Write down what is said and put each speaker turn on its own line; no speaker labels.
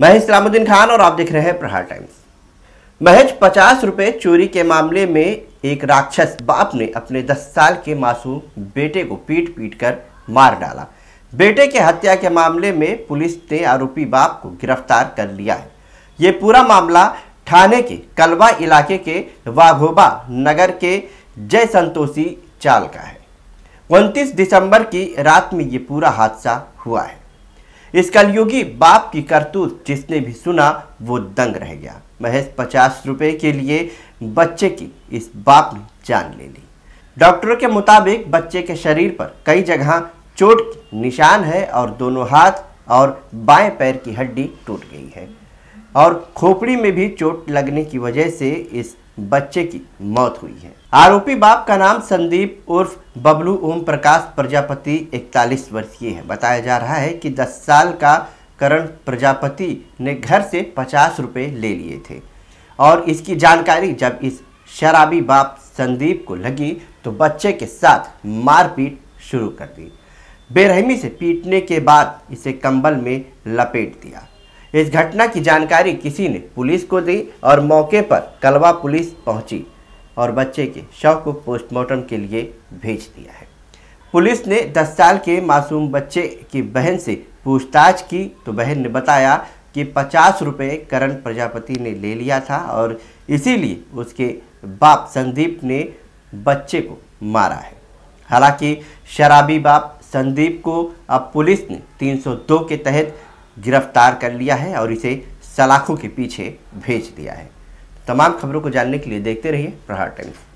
मैं इस्लामुद्दीन खान और आप देख रहे हैं प्रहार टाइम्स महज पचास रुपये चोरी के मामले में एक राक्षस बाप ने अपने दस साल के मासूम बेटे को पीट पीट कर मार डाला बेटे के हत्या के मामले में पुलिस ने आरोपी बाप को गिरफ्तार कर लिया है ये पूरा मामला थाने के कलवा इलाके के वाघोबा नगर के जय संतोषी चाल का है उनतीस दिसंबर की रात में ये पूरा हादसा हुआ है इस कलयुगी बाप की करतूत जिसने भी सुना वो दंग रह गया महज पचास रुपए के लिए बच्चे की इस बाप ने जान ले ली डॉक्टरों के मुताबिक बच्चे के शरीर पर कई जगह चोट निशान है और दोनों हाथ और बाएं पैर की हड्डी टूट गई है और खोपड़ी में भी चोट लगने की वजह से इस बच्चे की मौत हुई है आरोपी बाप का नाम संदीप उर्फ बबलू ओम प्रकाश प्रजापति 41 वर्षीय है बताया जा रहा है कि 10 साल का करण प्रजापति ने घर से पचास रुपये ले लिए थे और इसकी जानकारी जब इस शराबी बाप संदीप को लगी तो बच्चे के साथ मारपीट शुरू कर दी बेरहमी से पीटने के बाद इसे कंबल में लपेट दिया इस घटना की जानकारी किसी ने पुलिस को दी और मौके पर कलवा पुलिस पहुंची और बच्चे के शव को पोस्टमार्टम के लिए भेज दिया है पुलिस ने 10 साल के मासूम बच्चे की बहन से पूछताछ की तो बहन ने बताया कि पचास रुपये करण प्रजापति ने ले लिया था और इसीलिए उसके बाप संदीप ने बच्चे को मारा है हालांकि शराबी बाप संदीप को अब पुलिस ने 302 के तहत गिरफ्तार कर लिया है और इसे सलाखों के पीछे भेज दिया है तमाम खबरों को जानने के लिए देखते रहिए प्रहार टाइम्स